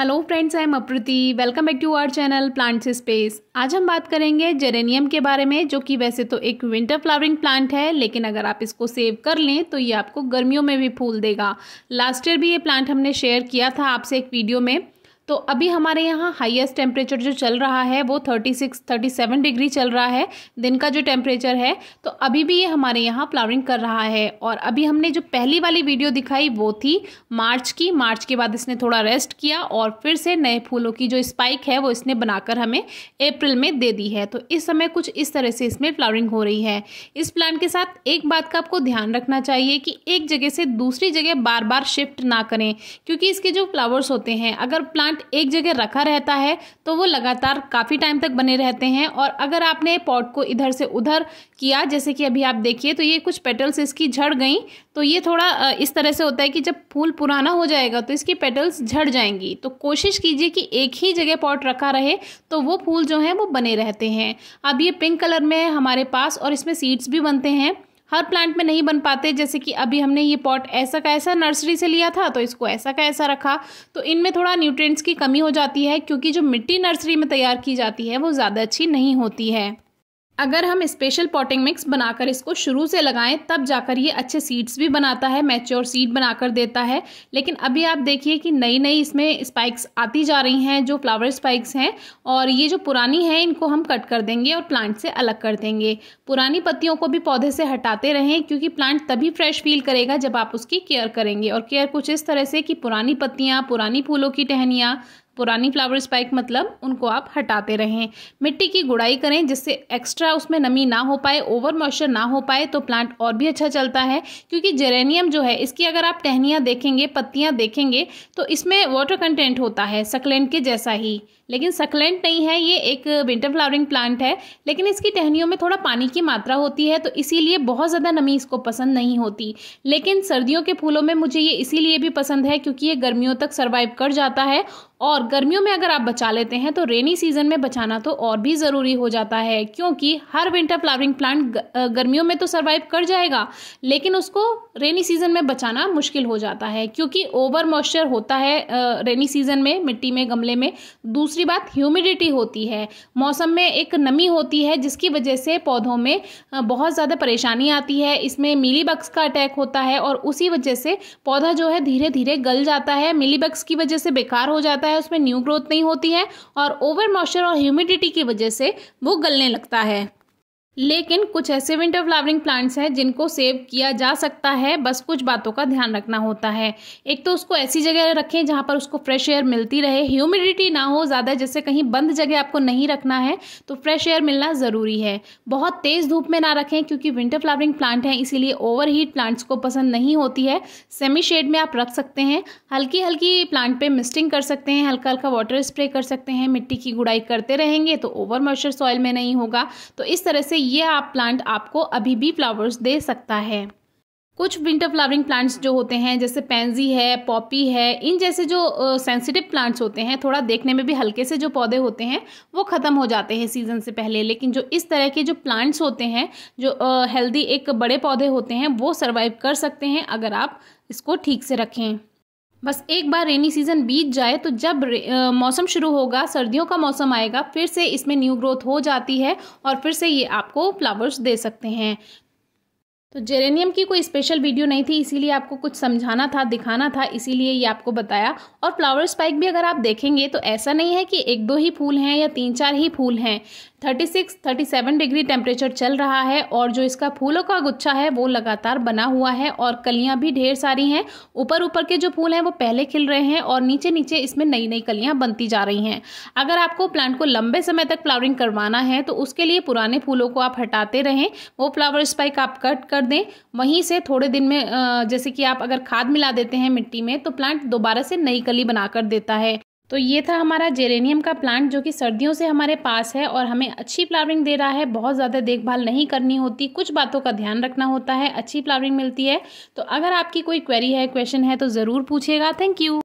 hello friends I am Apruti welcome back to our channel plants space आज हम बात करेंगे जेरेनियम के बारे में जो कि वैसे तो एक विंटर फ्लावरिंग प्लांट है लेकिन अगर आप इसको सेव कर लें तो ये आपको गर्मियों में भी फूल देगा लास्ट ईयर भी ये प्लांट हमने शेयर किया था आपसे एक वीडियो में तो अभी हमारे यहाँ हाईएस्ट टेम्परेचर जो चल रहा है वो 36 37 डिग्री चल रहा है दिन का जो टेम्परेचर है तो अभी भी ये हमारे यहाँ फ्लावरिंग कर रहा है और अभी हमने जो पहली वाली वीडियो दिखाई वो थी मार्च की मार्च के बाद इसने थोड़ा रेस्ट किया और फिर से नए फूलों की जो स्पाइक है वो इसने बनाकर हमें अप्रैल में दे दी है तो इस समय कुछ इस तरह से इसमें फ्लावरिंग हो रही है इस प्लांट के साथ एक बात का आपको ध्यान रखना चाहिए कि एक जगह से दूसरी जगह बार बार शिफ्ट ना करें क्योंकि इसके जो फ्लावर्स होते हैं अगर प्लांट प्लांट एक जगह रखा रहता है तो वो लगातार काफ़ी टाइम तक बने रहते हैं और अगर आपने पॉट को इधर से उधर किया जैसे कि अभी आप देखिए तो ये कुछ पेटल्स इसकी झड़ गई तो ये थोड़ा इस तरह से होता है कि जब फूल पुराना हो जाएगा तो इसकी पेटल्स झड़ जाएंगी तो कोशिश कीजिए कि एक ही जगह पॉट रखा रहे तो वो फूल जो हैं वो बने रहते हैं अब ये पिंक कलर में हमारे पास और इसमें सीड्स भी बनते हैं हर प्लांट में नहीं बन पाते जैसे कि अभी हमने ये पॉट ऐसा का ऐसा नर्सरी से लिया था तो इसको ऐसा का ऐसा रखा तो इनमें थोड़ा न्यूट्रिएंट्स की कमी हो जाती है क्योंकि जो मिट्टी नर्सरी में तैयार की जाती है वो ज़्यादा अच्छी नहीं होती है अगर हम स्पेशल पॉटिंग मिक्स बनाकर इसको शुरू से लगाएं तब जाकर ये अच्छे सीड्स भी बनाता है मैच्योर सीड बनाकर देता है लेकिन अभी आप देखिए कि नई नई इसमें स्पाइक्स आती जा रही हैं जो फ्लावर स्पाइक्स हैं और ये जो पुरानी हैं इनको हम कट कर देंगे और प्लांट से अलग कर देंगे पुरानी पत्तियों को भी पौधे से हटाते रहें क्योंकि प्लांट तभी फ्रेश फील करेगा जब आप उसकी केयर करेंगे और केयर कुछ इस तरह से कि पुरानी पत्तियाँ पुरानी फूलों की टहनियाँ पुरानी फ्लावर स्पाइक मतलब उनको आप हटाते रहें मिट्टी की गुड़ाई करें जिससे एक्स्ट्रा उसमें नमी ना हो पाए ओवर मॉइस्चर ना हो पाए तो प्लांट और भी अच्छा चलता है क्योंकि जेरेनियम जो है इसकी अगर आप टहनियाँ देखेंगे पत्तियाँ देखेंगे तो इसमें वाटर कंटेंट होता है सकलेंट के जैसा ही लेकिन सकलेंट नहीं है ये एक विंटर फ्लावरिंग प्लांट है लेकिन इसकी टहनियों में थोड़ा पानी की मात्रा होती है तो इसीलिए बहुत ज़्यादा नमी इसको पसंद नहीं होती लेकिन सर्दियों के फूलों में मुझे ये इसीलिए भी पसंद है क्योंकि ये गर्मियों तक सर्वाइव कर जाता है और गर्मियों में अगर आप बचा लेते हैं तो रेनी सीजन में बचाना तो और भी ज़रूरी हो जाता है क्योंकि हर विंटर फ्लावरिंग प्लांट गर्मियों में तो सर्वाइव कर जाएगा लेकिन उसको रेनी सीजन में बचाना मुश्किल हो जाता है क्योंकि ओवर मॉइस्चर होता है रेनी सीजन में मिट्टी में गमले में दूसरी दूसरी बात ह्यूमिडिटी होती है मौसम में एक नमी होती है जिसकी वजह से पौधों में बहुत ज़्यादा परेशानी आती है इसमें बक्स का अटैक होता है और उसी वजह से पौधा जो है धीरे धीरे गल जाता है बक्स की वजह से बेकार हो जाता है उसमें न्यू ग्रोथ नहीं होती है और ओवर मॉइस्चर और ह्यूमिडिटी की वजह से वो गलने लगता है लेकिन कुछ ऐसे विंटर फ्लावरिंग प्लांट्स हैं जिनको सेव किया जा सकता है बस कुछ बातों का ध्यान रखना होता है एक तो उसको ऐसी जगह रखें जहां पर उसको फ्रेश एयर मिलती रहे ह्यूमिडिटी ना हो ज़्यादा जैसे कहीं बंद जगह आपको नहीं रखना है तो फ्रेश एयर मिलना ज़रूरी है बहुत तेज़ धूप में ना रखें क्योंकि विंटर फ्लावरिंग प्लांट हैं इसीलिए ओवर हीट प्लांट्स को पसंद नहीं होती है सेमी शेड में आप रख सकते हैं हल्की हल्की प्लांट पर मिस्टिंग कर सकते हैं हल्का हल्का वाटर स्प्रे कर सकते हैं मिट्टी की गुड़ाई करते रहेंगे तो ओवर मॉइस्चर सॉइल में नहीं होगा तो इस तरह से ये आप प्लांट आपको अभी भी फ्लावर्स दे सकता है कुछ विंटर फ्लावरिंग प्लांट्स जो होते हैं जैसे पेंजी है पॉपी है इन जैसे जो सेंसिटिव प्लांट्स होते हैं थोड़ा देखने में भी हल्के से जो पौधे होते हैं वो ख़त्म हो जाते हैं सीज़न से पहले लेकिन जो इस तरह के जो प्लांट्स होते हैं जो हेल्दी एक बड़े पौधे होते हैं वो सर्वाइव कर सकते हैं अगर आप इसको ठीक से रखें बस एक बार रेनी सीज़न बीत जाए तो जब मौसम शुरू होगा सर्दियों का मौसम आएगा फिर से इसमें न्यू ग्रोथ हो जाती है और फिर से ये आपको फ्लावर्स दे सकते हैं तो जेरेनियम की कोई स्पेशल वीडियो नहीं थी इसीलिए आपको कुछ समझाना था दिखाना था इसीलिए ये आपको बताया और फ्लावर स्पाइक भी अगर आप देखेंगे तो ऐसा नहीं है कि एक दो ही फूल हैं या तीन चार ही फूल हैं 36, 37 डिग्री टेम्परेचर चल रहा है और जो इसका फूलों का गुच्छा है वो लगातार बना हुआ है और कलियाँ भी ढेर सारी हैं ऊपर ऊपर के जो फूल हैं वो पहले खिल रहे हैं और नीचे नीचे इसमें नई नई कलियाँ बनती जा रही हैं अगर आपको प्लांट को लंबे समय तक फ्लावरिंग करवाना है तो उसके लिए पुराने फूलों को आप हटाते रहें वो फ्लावर स्पाइक आप कट कर कर दें वहीं से थोड़े दिन में जैसे कि आप अगर खाद मिला देते हैं मिट्टी में तो प्लांट दोबारा से नई कली बनाकर देता है तो ये था हमारा जेरेनियम का प्लांट जो कि सर्दियों से हमारे पास है और हमें अच्छी फ्लावरिंग दे रहा है बहुत ज़्यादा देखभाल नहीं करनी होती कुछ बातों का ध्यान रखना होता है अच्छी फ्लावरिंग मिलती है तो अगर आपकी कोई क्वेरी है क्वेश्चन है तो ज़रूर पूछिएगा थैंक यू